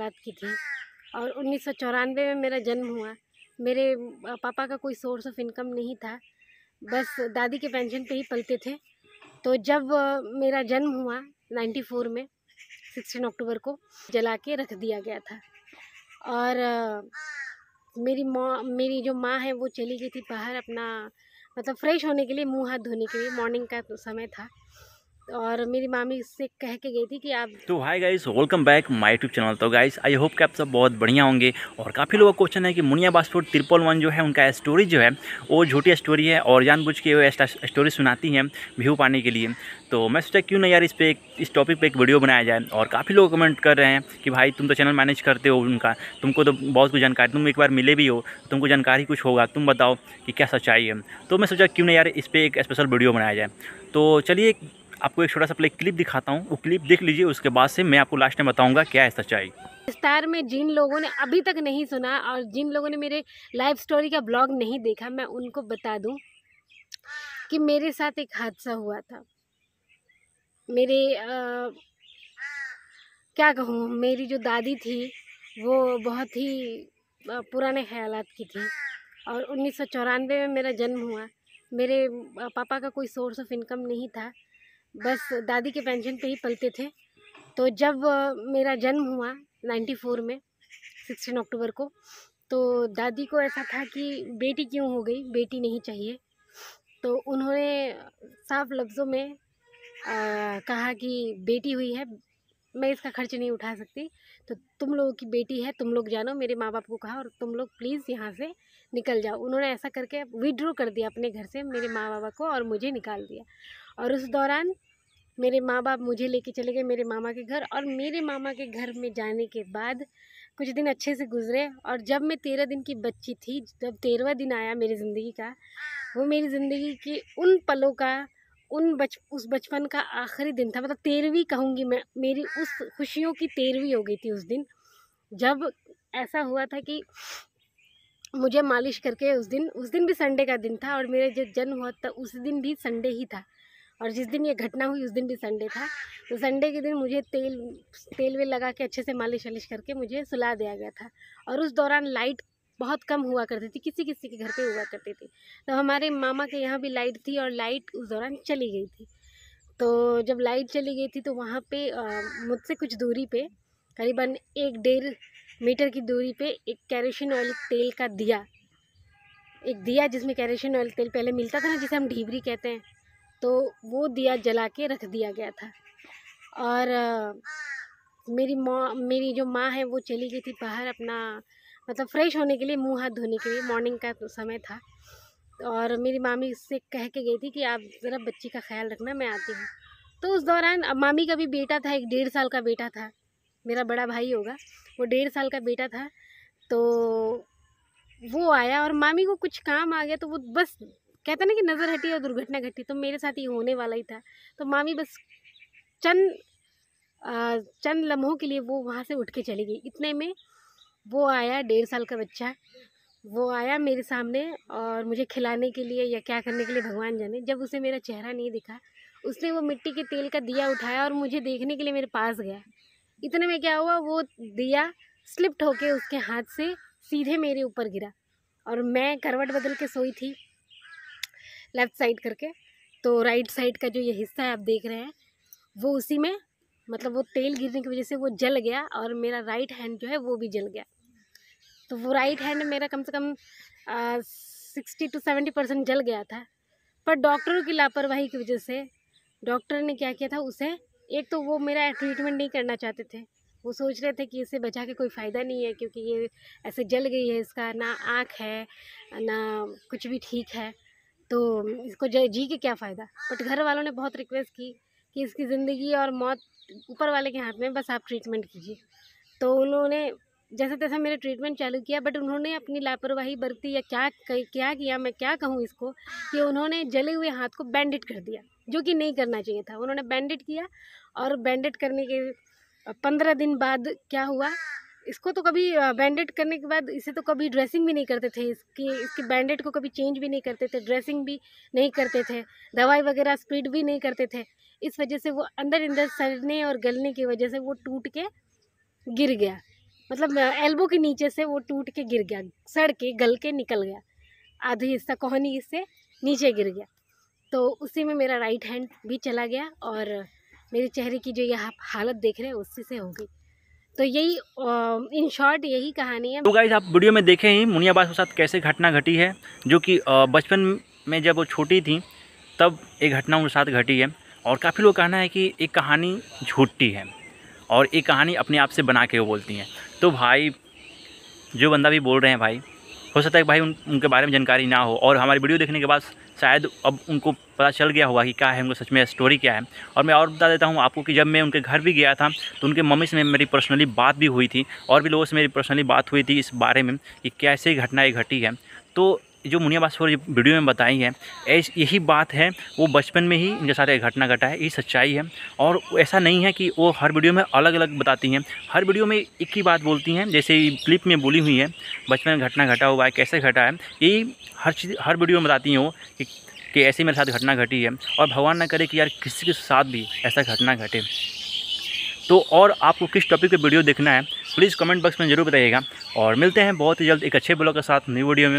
बात की थी और उन्नीस में मेरा जन्म हुआ मेरे पापा का कोई सोर्स ऑफ इनकम नहीं था बस दादी के पेंशन पे ही पलते थे तो जब मेरा जन्म हुआ 94 में 16 अक्टूबर को जला के रख दिया गया था और मेरी माँ मेरी जो माँ है वो चली गई थी बाहर अपना मतलब फ्रेश होने के लिए मुंह हाथ धोने के लिए मॉर्निंग का समय था और मेरी मामी इससे कह के गई थी कि आप तो hi guys welcome back my YouTube channel तो गाइस आई होप कि आप सब बहुत बढ़िया होंगे और काफ़ी लोगों का क्वेश्चन है कि मुनिया बासपुर ट्रिपल वन जो है उनका स्टोरी जो है वो झूठी स्टोरी है और जानबूझ के वो स्टोरी सुनाती हैं व्यू पाने के लिए तो मैं सोचा क्यों ना यार इस पर इस टॉपिक पर एक वीडियो बनाया जाए और काफ़ी लोग कमेंट कर रहे हैं कि भाई तुम तो चैनल मैनेज करते हो उनका तुमको तो बहुत कुछ जानकारी तुम एक बार मिले भी हो तुमको जानकारी कुछ होगा तुम बताओ कि क्या सच्चाई है तो मैं सोचा क्यों ना यार इस पर एक स्पेशल वीडियो बनाया जाए तो चलिए आपको एक छोटा सा प्ले क्लिप दिखाता हूँ वो क्लिप देख लीजिए उसके बाद से मैं आपको लास्ट में बताऊँगा क्या है सच्चाई विस्तार में जिन लोगों ने अभी तक नहीं सुना और जिन लोगों ने मेरे लाइफ स्टोरी का ब्लॉग नहीं देखा मैं उनको बता दूँ कि मेरे साथ एक हादसा हुआ था मेरे आ, क्या कहूँ मेरी जो दादी थी वो बहुत ही पुराने ख्यालात की थी और उन्नीस में मेरा जन्म हुआ मेरे पापा का कोई सोर्स ऑफ इनकम नहीं था बस दादी के पेंशन पे ही पलते थे तो जब मेरा जन्म हुआ 94 में 16 अक्टूबर को तो दादी को ऐसा था कि बेटी क्यों हो गई बेटी नहीं चाहिए तो उन्होंने साफ लफ्ज़ों में आ, कहा कि बेटी हुई है मैं इसका खर्च नहीं उठा सकती तो तुम लोगों की बेटी है तुम लोग जानो मेरे माँ बाप को कहा और तुम लोग प्लीज़ यहाँ से निकल जाओ उन्होंने ऐसा करके विड्रो कर दिया अपने घर से मेरे माँ बाबा को और मुझे निकाल दिया और उस दौरान मेरे माँ बाप मुझे लेके चले गए मेरे मामा के घर और मेरे मामा के घर में जाने के बाद कुछ दिन अच्छे से गुजरे और जब मैं तेरह दिन की बच्ची थी जब तेरहवा दिन आया मेरी ज़िंदगी का वो मेरी ज़िंदगी की उन पलों का उन बच उस बचपन का आखिरी दिन था मतलब तेरहवीं कहूँगी मैं मेरी उस खुशियों की तेरहवीं हो गई थी उस दिन जब ऐसा हुआ था कि मुझे मालिश करके उस दिन उस दिन भी संडे का दिन था और मेरा जो जन्म हुआ था उस दिन भी संडे ही था और जिस दिन ये घटना हुई उस दिन भी संडे था तो संडे के दिन मुझे तेल तेल वेल लगा के अच्छे से मालिश वालिश करके मुझे सुला दिया गया था और उस दौरान लाइट बहुत कम हुआ करती थी किसी किसी के घर पे हुआ करती थी तो हमारे मामा के यहाँ भी लाइट थी और लाइट उस दौरान चली गई थी तो जब लाइट चली गई थी तो वहाँ पे मुझसे कुछ दूरी पे करीबन एक डेढ़ मीटर की दूरी पे एक कैरेशन ऑयल तेल का दिया एक दिया जिसमें कैरेशन ऑयल तेल पहले मिलता था ना जिसे हम ढीबरी कहते हैं तो वो दिया जला के रख दिया गया था और मेरी माँ मेरी जो माँ है वो चली गई थी बाहर अपना मतलब फ्रेश होने के लिए मुंह हाथ धोने के लिए मॉर्निंग का समय था और मेरी मामी इससे कह के गई थी कि आप ज़रा बच्ची का ख्याल रखना मैं आती हूँ तो उस दौरान अब मामी का भी बेटा था एक डेढ़ साल का बेटा था मेरा बड़ा भाई होगा वो डेढ़ साल का बेटा था तो वो आया और मामी को कुछ काम आ गया तो वो बस कहते ना कि नज़र हटी और दुर्घटना घटी तो मेरे साथ ये होने वाला ही था तो मामी बस चंद चंद लम्हों के लिए वो वहाँ से उठ के चली गई इतने में वो आया डेढ़ साल का बच्चा वो आया मेरे सामने और मुझे खिलाने के लिए या क्या करने के लिए भगवान जाने जब उसे मेरा चेहरा नहीं दिखा उसने वो मिट्टी के तेल का दिया उठाया और मुझे देखने के लिए मेरे पास गया इतने में क्या हुआ वो दिया स्लिप्ट होके उसके हाथ से सीधे मेरे ऊपर गिरा और मैं करवट बदल के सोई थी लेफ़्ट साइड करके तो राइट साइड का जो ये हिस्सा है आप देख रहे हैं वो उसी में मतलब वो तेल गिरने की वजह से वो जल गया और मेरा राइट हैंड जो है वो भी जल गया तो वो राइट हैंड मेरा कम से कम सिक्सटी टू सेवेंटी परसेंट जल गया था पर डॉक्टरों की लापरवाही की वजह से डॉक्टर ने क्या किया था उसे एक तो वो मेरा ट्रीटमेंट नहीं करना चाहते थे वो सोच रहे थे कि इसे बचा के कोई फ़ायदा नहीं है क्योंकि ये ऐसे जल गई है इसका ना आँख है ना कुछ भी ठीक है तो इसको जी के क्या फ़ायदा बट घर वालों ने बहुत रिक्वेस्ट की कि इसकी ज़िंदगी और मौत ऊपर वाले के हाथ में बस आप ट्रीटमेंट कीजिए तो उन्होंने जैसे तैसा मेरे ट्रीटमेंट चालू किया बट उन्होंने अपनी लापरवाही बरती या क्या क्या किया मैं क्या कहूँ इसको कि उन्होंने जले हुए हाथ को बैंडेड कर दिया जो कि नहीं करना चाहिए था उन्होंने बैंडेड किया और बैंडेड करने के पंद्रह दिन बाद क्या हुआ इसको तो कभी बैंडेड करने के बाद इसे तो कभी ड्रेसिंग भी नहीं करते थे इसकी इसके बैंडेड को कभी चेंज भी नहीं करते थे ड्रेसिंग भी नहीं करते थे दवाई वगैरह स्पीड भी नहीं करते थे इस वजह से वो अंदर अंदर सड़ने और गलने की वजह से वो टूट के गिर गया मतलब एल्बो के नीचे से वो टूट के गिर गया सड़ के गल के निकल गया आधे हिस्सा कोहनी इससे नीचे गिर गया तो उसी में मेरा राइट हैंड भी चला गया और मेरे चेहरे की जो यह हालत देख रहे हैं उसी से हो गई तो यही इन शॉर्ट यही कहानी है तो गाइज आप वीडियो में देखें ही मुनिया के साथ कैसे घटना घटी है जो कि बचपन में जब वो छोटी थी तब ये घटना उनके साथ घटी है और काफ़ी लोग कहना है कि एक कहानी झूठी है और एक कहानी अपने आप से बना के वो बोलती हैं तो भाई जो बंदा भी बोल रहे हैं भाई हो सकता है कि भाई उन, उनके बारे में जानकारी ना हो और हमारी वीडियो देखने के बाद शायद अब उनको पता चल गया होगा कि क्या है उनको सच में स्टोरी क्या है और मैं और बता देता हूँ आपको कि जब मैं उनके घर भी गया था तो उनके मम्मी से मेरी पर्सनली बात भी हुई थी और भी लोगों से मेरी पर्सनली बात हुई थी इस बारे में कि कैसे घटना ये घटी है तो जो मुनिया बासपुर वीडियो में बताई है यही बात है वो बचपन में ही इनके साथ एक घटना घटा है यही सच्चाई है और ऐसा नहीं है कि वो हर वीडियो में अलग अलग बताती हैं हर वीडियो में एक ही बात बोलती हैं जैसे क्लिप में बोली हुई है बचपन में घटना घटा हुआ है कैसे घटा है यही हर चीज़ हर वीडियो में बताती हैं वो कि कि मेरे साथ घटना घटी है और भगवान ना करे कि यार किसी के साथ भी ऐसा घटना घटे तो और आपको किस टॉपिक पे वीडियो देखना है प्लीज़ कमेंट बॉक्स में ज़रूर बताइएगा और मिलते हैं बहुत ही जल्द एक अच्छे ब्लॉग के साथ न्यू वीडियो में